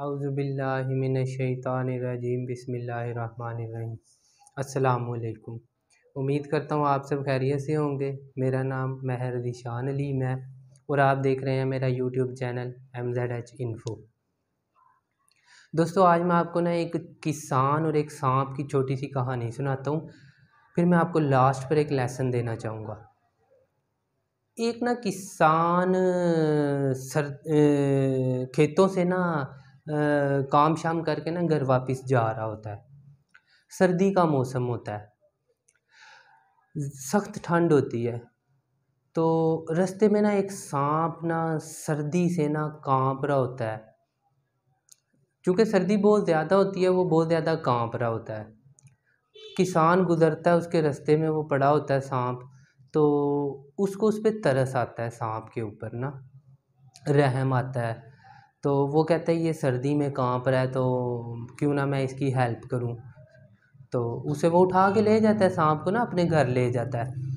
अउज़बिल्लिमिनशैतानरजीम बसमिल्लाम अल्लाम उम्मीद करता हूँ आप सब खैरियत से होंगे मेरा नाम महर दिशान अलीम है और आप देख रहे हैं मेरा YouTube channel M Z H info दोस्तों आज मैं आपको ना एक किसान और एक सांप की छोटी सी कहानी सुनाता हूँ फिर मैं आपको लास्ट पर एक लेसन देना चाहूँगा एक ना किसान सर ए, खेतों से ना काम शाम करके ना घर वापस जा रहा होता है सर्दी का मौसम होता है सख्त ठंड होती है तो रास्ते में ना एक सांप ना सर्दी से ना कांप रहा होता है क्योंकि सर्दी बहुत ज़्यादा होती है वो बहुत ज़्यादा कांप रहा होता है किसान गुजरता है उसके रास्ते में वो पड़ा होता है सांप तो उसको उस पर तरस आता है सांप के ऊपर ना रहम आता है तो वो कहता है ये सर्दी में काँप रहा है तो क्यों ना मैं इसकी हेल्प करूँ तो उसे वो उठा के ले जाता है सांप को ना अपने घर ले जाता है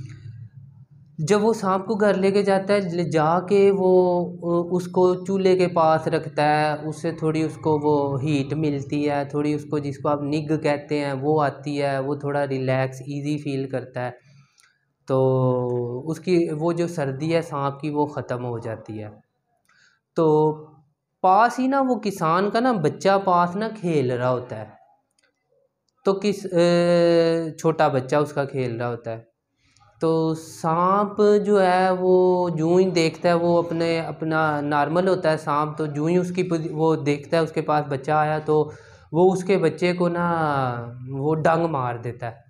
जब वो सांप को घर लेके जाता है जाके वो उसको चूल्हे के पास रखता है उससे थोड़ी उसको वो हीट मिलती है थोड़ी उसको जिसको आप निग कहते हैं वो आती है वो थोड़ा रिलैक्स इजी फील करता है तो उसकी वो जो सर्दी है सांप की वो ख़त्म हो जाती है तो पास ही ना वो किसान का ना बच्चा पास ना खेल रहा होता है तो किस छोटा बच्चा उसका खेल रहा होता है तो सांप जो है वो जूं ही देखता है वो अपने अपना नॉर्मल होता है सांप तो जूं ही उसकी वो देखता है उसके पास बच्चा आया तो वो उसके बच्चे को ना वो डंग मार देता है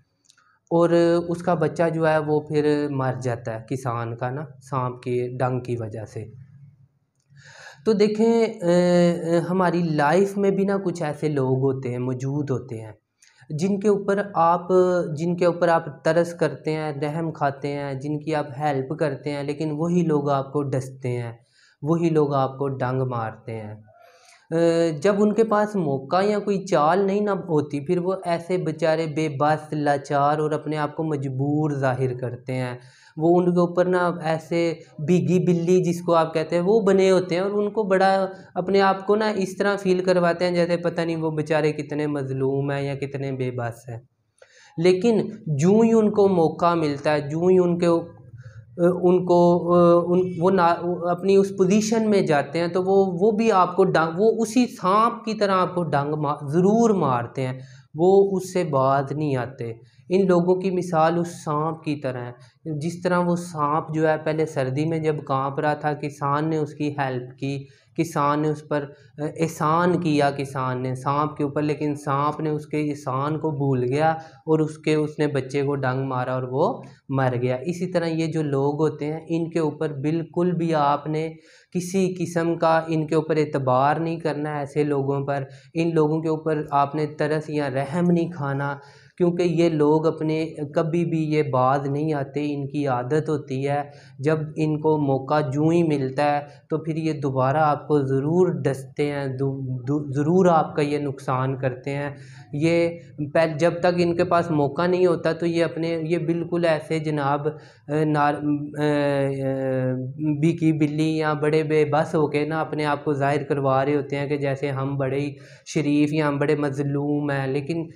और उसका बच्चा जो है वो फिर मर जाता है किसान का ना सांप के डंग की वजह से तो देखें हमारी लाइफ में भी ना कुछ ऐसे लोग होते हैं मौजूद होते हैं जिनके ऊपर आप जिनके ऊपर आप तरस करते हैं रहम खाते हैं जिनकी आप हेल्प करते हैं लेकिन वही लोग आपको डसते हैं वही लोग आपको डंग मारते हैं जब उनके पास मौका या कोई चाल नहीं ना होती फिर वो ऐसे बेचारे बेबस लाचार और अपने आप को मजबूर जाहिर करते हैं वो उनके ऊपर ना ऐसे बिगी बिल्ली जिसको आप कहते हैं वो बने होते हैं और उनको बड़ा अपने आप को ना इस तरह फील करवाते हैं जैसे पता नहीं वो बेचारे कितने मज़लूम हैं या कितने बेबस हैं लेकिन जूँ ही उनको मौका मिलता है जूँ ही उनके उनको उन वो ना अपनी उस पोजीशन में जाते हैं तो वो वो भी आपको डंग वो उसी सांप की तरह आपको डंग मार ज़रूर मारते हैं वो उससे बाज नहीं आते इन लोगों की मिसाल उस सांप की तरह है जिस तरह वो सांप जो है पहले सर्दी में जब काँप रहा था किसान ने उसकी हेल्प की किसान ने उस पर एहसान किया किसान ने सांप के ऊपर लेकिन सांप ने उसके एहसान को भूल गया और उसके उसने बच्चे को डंग मारा और वो मर गया इसी तरह ये जो लोग होते हैं इनके ऊपर बिल्कुल भी आपने किसी किस्म का इनके ऊपर एतबार नहीं करना ऐसे लोगों पर इन लोगों के ऊपर आपने तरस या रहम नहीं खाना क्योंकि ये लोग अपने कभी भी ये बाज नहीं आते इनकी आदत होती है जब इनको मौका जूँ ही मिलता है तो फिर ये दोबारा आपको ज़रूर डसते हैं ज़रूर आपका ये नुकसान करते हैं ये पहले जब तक इनके पास मौका नहीं होता तो ये अपने ये बिल्कुल ऐसे जनाब नार बिकी बिल्ली या बड़े बेबस होकर ना अपने आप को ज़ाहिर करवा रहे होते हैं कि जैसे हम बड़े ही शरीफ या हम बड़े मज़लूम हैं लेकिन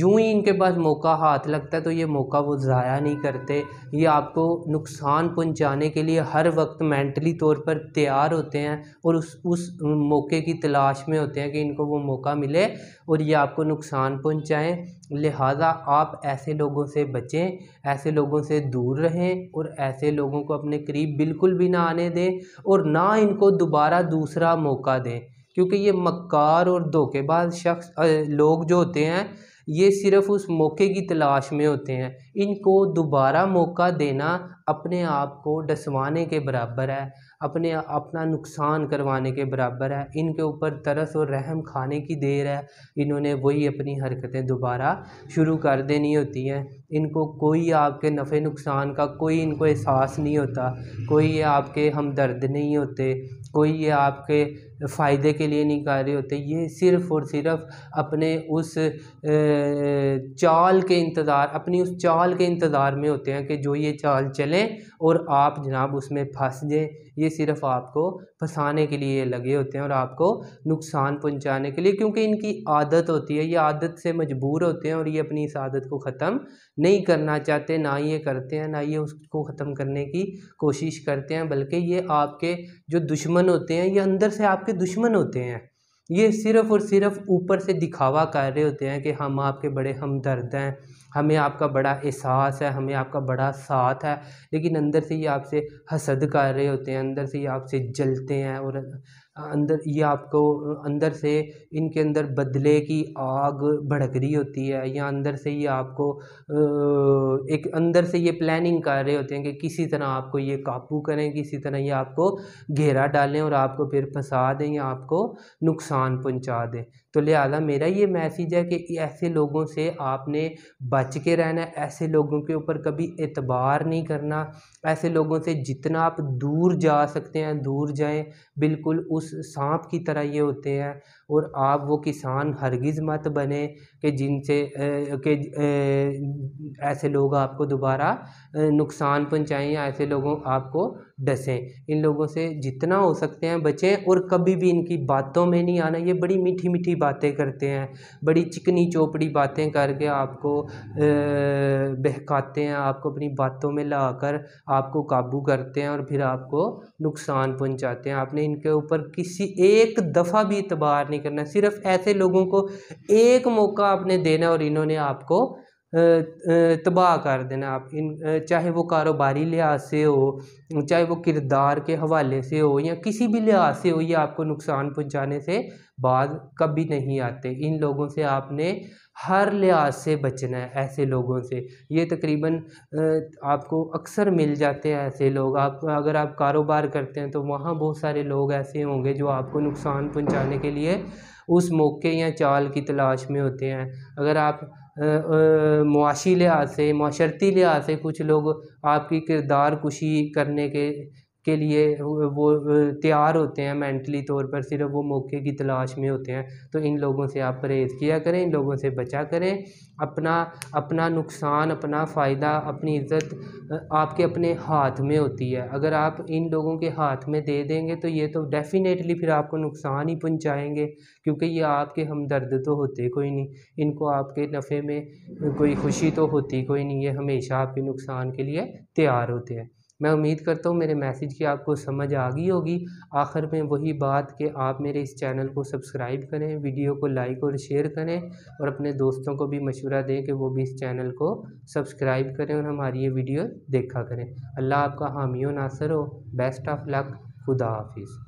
जो ही इनके पास मौका हाथ लगता है तो ये मौका वो ज़ाया नहीं करते ये आपको नुकसान पहुंचाने के लिए हर वक्त मेंटली तौर पर तैयार होते हैं और उस उस मौके की तलाश में होते हैं कि इनको वो मौका मिले और ये आपको नुकसान पहुंचाएं लिहाजा आप ऐसे लोगों से बचें ऐसे लोगों से दूर रहें और ऐसे लोगों को अपने करीब बिल्कुल भी ना आने दें और ना इनको दोबारा दूसरा मौका दें क्योंकि ये मक्कार और धोखेबाज शख्स लोग जो होते हैं ये सिर्फ़ उस मौके की तलाश में होते हैं इनको दोबारा मौका देना अपने आप को डसवाने के बराबर है अपने अपना नुकसान करवाने के बराबर है इनके ऊपर तरस और रहम खाने की देर है इन्होंने वही अपनी हरकतें दोबारा शुरू कर देनी होती हैं इनको कोई आपके नफ़े नुकसान का कोई इनको एहसास नहीं होता कोई ये आपके हमदर्द नहीं होते कोई ये आपके फ़ायदे के लिए नहीं कर रहे होते ये सिर्फ़ और सिर्फ़ अपने उस चाल के इंतज़ार अपनी उस चाल के इंतज़ार में होते हैं कि जो ये चाल चलें और आप जनाब उसमें फंस जाएँ ये सिर्फ़ आपको फंसाने के लिए लगे होते हैं और आपको नुकसान पहुंचाने के लिए क्योंकि इनकी आदत होती है ये आदत से मजबूर होते हैं और ये अपनी इस आदत को ख़त्म नहीं करना चाहते ना ये करते हैं ना ये उसको ख़त्म करने की कोशिश करते हैं बल्कि ये आपके जो दुश्मन होते हैं ये अंदर से आपके दुश्मन होते हैं ये सिर्फ़ और सिर्फ ऊपर से दिखावा कर रहे होते हैं कि हम आपके बड़े हमदर्द हैं हमें आपका बड़ा एहसास है हमें आपका बड़ा साथ है लेकिन अंदर से ये आपसे हसद कर रहे होते हैं अंदर से ये आपसे जलते हैं और अंदर ये आपको अंदर से इनके अंदर बदले की आग भड़क रही होती है या अंदर से ये आपको एक अंदर से ये प्लानिंग कर रहे होते हैं कि किसी तरह आपको ये काबू करें किसी तरह ये आपको घेरा डालें और आपको फिर फंसा दें या आपको नुकसान पहुंचा दें तो लिहाजा मेरा ये मैसेज है कि ऐसे लोगों से आपने बच के रहना ऐसे लोगों के ऊपर कभी एतबार नहीं करना ऐसे लोगों से जितना आप दूर जा सकते हैं दूर जाएँ बिल्कुल उस उस सांप की तरह ये होते हैं और आप वो किसान हरगिज़ मत बने कि जिनसे के ऐसे लोग आपको दोबारा नुकसान पहुँचाएँ या ऐसे लोगों आपको डसें इन लोगों से जितना हो सकते हैं बचें और कभी भी इनकी बातों में नहीं आना ये बड़ी मीठी मीठी बातें करते हैं बड़ी चिकनी चोपड़ी बातें करके आपको बहकाते हैं आपको अपनी बातों में ला कर आपको काबू करते हैं और फिर आपको नुकसान पहुंचाते हैं आपने इनके ऊपर किसी एक दफ़ा भी इतबार नहीं करना सिर्फ ऐसे लोगों को एक मौका आपने देना और इन्होंने आपको तबाह कर देना आप इन चाहे वो कारोबारी लिहाज से हो चाहे वो किरदार के हवाले से हो या किसी भी लिहाज से हो ये आपको नुकसान पहुंचाने से बाद कभी नहीं आते इन लोगों से आपने हर लिहाज से बचना है ऐसे लोगों से ये तकरीबन आपको अक्सर मिल जाते हैं ऐसे लोग आप अगर आप कारोबार करते हैं तो वहाँ बहुत सारे लोग ऐसे होंगे जो आपको नुकसान पहुँचाने के लिए उस मौके या चाल की तलाश में होते हैं अगर आप मुआशी लिहाज से माशर्ती लिहाज से कुछ लोग आपकी किरदार कुशी करने के के लिए वो तैयार होते हैं मेंटली तौर पर सिर्फ वो मौके की तलाश में होते हैं तो इन लोगों से आप परहेज़ किया करें इन लोगों से बचा करें अपना अपना नुकसान अपना फ़ायदा अपनी इज़्ज़त आपके अपने हाथ में होती है अगर आप इन लोगों के हाथ में दे देंगे तो ये तो डेफ़िनेटली फिर आपको नुकसान ही पहुँचाएँगे क्योंकि ये आपके हमदर्द तो होते कोई नहीं इनको आपके नफ़े में कोई खुशी तो होती कोई नहीं ये हमेशा आपके नुकसान के लिए तैयार होते हैं मैं उम्मीद करता हूँ मेरे मैसेज की आपको समझ आ गई होगी आखिर में वही बात कि आप मेरे इस चैनल को सब्सक्राइब करें वीडियो को लाइक और शेयर करें और अपने दोस्तों को भी मशवरा दें कि वो भी इस चैनल को सब्सक्राइब करें और हमारी ये वीडियो देखा करें अल्लाह आपका हामियों नासर हो बेस्ट ऑफ लक खुदा हाफिज़